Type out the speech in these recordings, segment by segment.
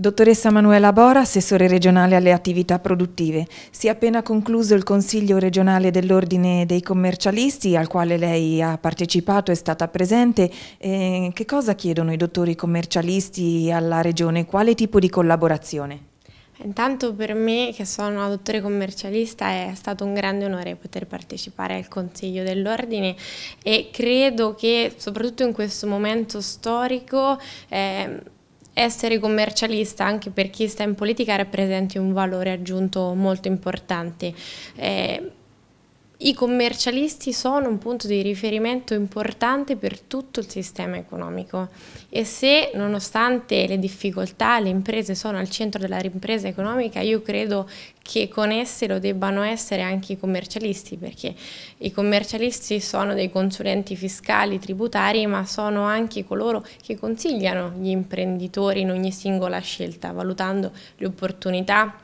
Dottoressa Manuela Bora, assessore regionale alle attività produttive. Si è appena concluso il Consiglio regionale dell'Ordine dei commercialisti al quale lei ha partecipato, è stata presente. Eh, che cosa chiedono i dottori commercialisti alla regione? Quale tipo di collaborazione? Intanto per me, che sono una dottore commercialista, è stato un grande onore poter partecipare al Consiglio dell'Ordine e credo che soprattutto in questo momento storico eh, essere commercialista anche per chi sta in politica rappresenti un valore aggiunto molto importante. Eh, i commercialisti sono un punto di riferimento importante per tutto il sistema economico e se nonostante le difficoltà le imprese sono al centro della ripresa economica, io credo che con esse lo debbano essere anche i commercialisti, perché i commercialisti sono dei consulenti fiscali, tributari, ma sono anche coloro che consigliano gli imprenditori in ogni singola scelta, valutando le opportunità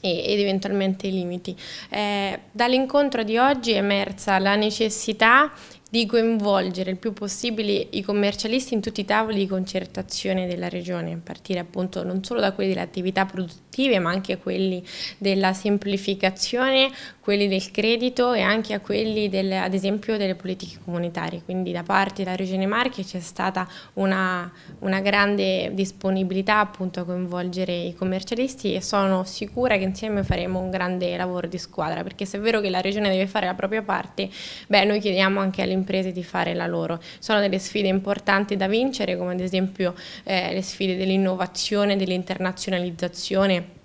ed eventualmente i limiti. Eh, dall'incontro di oggi è emersa la necessità di coinvolgere il più possibile i commercialisti in tutti i tavoli di concertazione della regione, a partire appunto non solo da quelli delle attività produttive, ma anche quelli della semplificazione, quelli del credito e anche a quelli del, ad esempio delle politiche comunitarie. Quindi da parte della Regione Marche c'è stata una, una grande disponibilità appunto a coinvolgere i commercialisti e sono sicura che insieme faremo un grande lavoro di squadra, perché se è vero che la Regione deve fare la propria parte, beh noi chiediamo anche all'impresa imprese di fare la loro. Sono delle sfide importanti da vincere come ad esempio eh, le sfide dell'innovazione, dell'internazionalizzazione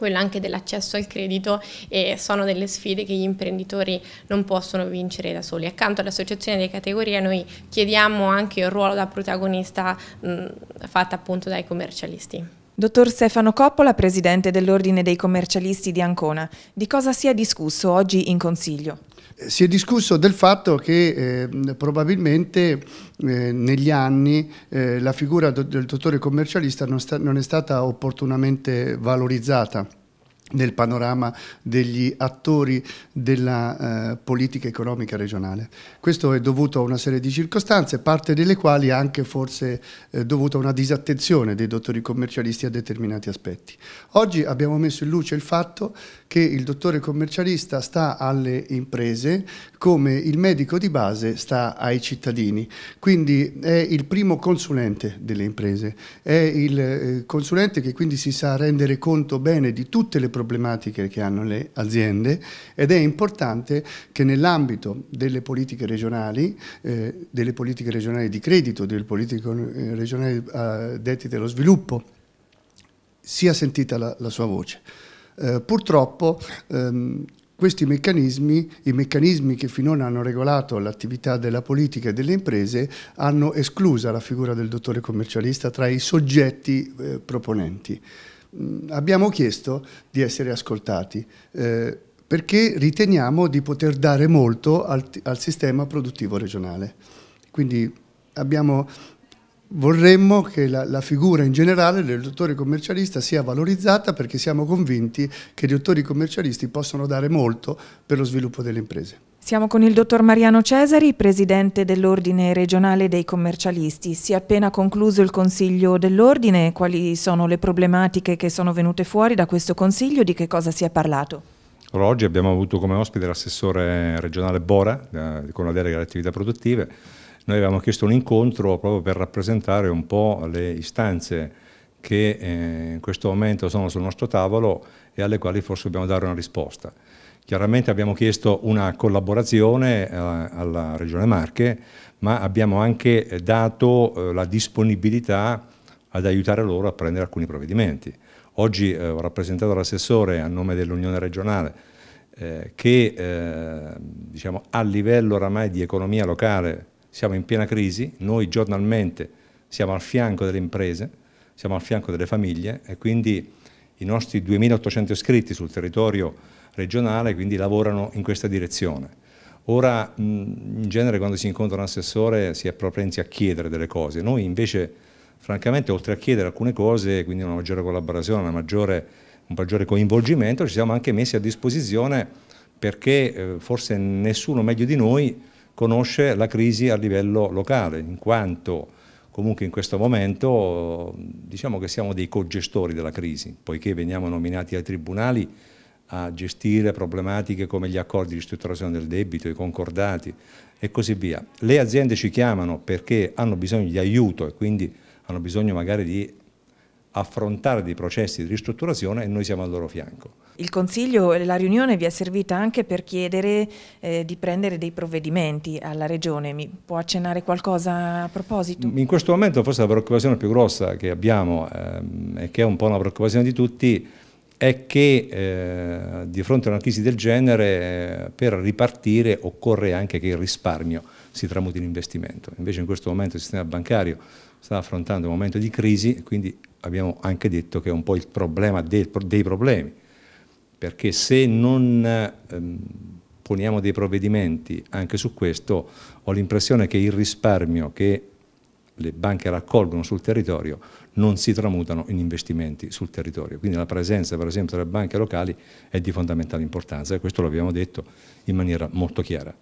quello anche dell'accesso al credito e sono delle sfide che gli imprenditori non possono vincere da soli. Accanto all'associazione di categoria noi chiediamo anche il ruolo da protagonista mh, mm, fatto appunto dai commercialisti. Dottor Stefano Coppola, presidente dell'Ordine dei commercialisti di Ancona, di cosa si è discusso oggi in Consiglio? Eh, si è discusso del fatto che eh, probabilmente eh, negli anni eh, la figura do del dottore commercialista non, non è stata opportunamente valorizzata nel panorama degli attori della eh, politica economica regionale. Questo è dovuto a una serie di circostanze, parte delle quali anche forse eh, dovuto a una disattenzione dei dottori commercialisti a determinati aspetti. Oggi abbiamo messo in luce il fatto che il dottore commercialista sta alle imprese come il medico di base sta ai cittadini, quindi è il primo consulente delle imprese, è il eh, consulente che quindi si sa rendere conto bene di tutte le problematiche problematiche che hanno le aziende ed è importante che nell'ambito delle politiche regionali, eh, delle politiche regionali di credito, delle politiche eh, regionali eh, dedicate allo sviluppo, sia sentita la, la sua voce. Eh, purtroppo ehm, questi meccanismi, i meccanismi che finora hanno regolato l'attività della politica e delle imprese, hanno esclusa la figura del dottore commercialista tra i soggetti eh, proponenti. Mm, abbiamo chiesto di essere ascoltati eh, perché riteniamo di poter dare molto al, al sistema produttivo regionale. Quindi abbiamo, vorremmo che la, la figura in generale del dottore commercialista sia valorizzata perché siamo convinti che i dottori commercialisti possono dare molto per lo sviluppo delle imprese. Siamo con il dottor Mariano Cesari, presidente dell'Ordine regionale dei commercialisti. Si è appena concluso il Consiglio dell'Ordine, quali sono le problematiche che sono venute fuori da questo Consiglio, di che cosa si è parlato? Allora, oggi abbiamo avuto come ospite l'assessore regionale Bora, eh, con la delega alle attività produttive. Noi avevamo chiesto un incontro proprio per rappresentare un po' le istanze che eh, in questo momento sono sul nostro tavolo e alle quali forse dobbiamo dare una risposta. Chiaramente abbiamo chiesto una collaborazione eh, alla Regione Marche, ma abbiamo anche eh, dato eh, la disponibilità ad aiutare loro a prendere alcuni provvedimenti. Oggi eh, ho rappresentato l'assessore a nome dell'Unione Regionale eh, che diciamo, a livello oramai di economia locale siamo in piena crisi, noi giornalmente siamo al fianco delle imprese, siamo al fianco delle famiglie e quindi i nostri 2.800 iscritti sul territorio regionale quindi lavorano in questa direzione. Ora in genere quando si incontra un assessore si è propensi a chiedere delle cose, noi invece francamente oltre a chiedere alcune cose, quindi una maggiore collaborazione, una maggiore, un maggiore coinvolgimento, ci siamo anche messi a disposizione perché eh, forse nessuno meglio di noi conosce la crisi a livello locale, in quanto comunque in questo momento diciamo che siamo dei cogestori della crisi, poiché veniamo nominati ai tribunali a gestire problematiche come gli accordi di ristrutturazione del debito, i concordati e così via. Le aziende ci chiamano perché hanno bisogno di aiuto e quindi hanno bisogno magari di affrontare dei processi di ristrutturazione e noi siamo al loro fianco il Consiglio e la riunione vi è servita anche per chiedere eh, di prendere dei provvedimenti alla Regione. Mi può accennare qualcosa a proposito? In questo momento forse la preoccupazione più grossa che abbiamo ehm, e che è un po' una preoccupazione di tutti è che eh, di fronte a una crisi del genere eh, per ripartire occorre anche che il risparmio si tramuti in investimento. Invece in questo momento il sistema bancario sta affrontando un momento di crisi, quindi abbiamo anche detto che è un po' il problema del, dei problemi perché se non ehm, poniamo dei provvedimenti anche su questo, ho l'impressione che il risparmio che le banche raccolgono sul territorio non si tramutano in investimenti sul territorio. Quindi la presenza per esempio delle banche locali è di fondamentale importanza e questo l'abbiamo detto in maniera molto chiara.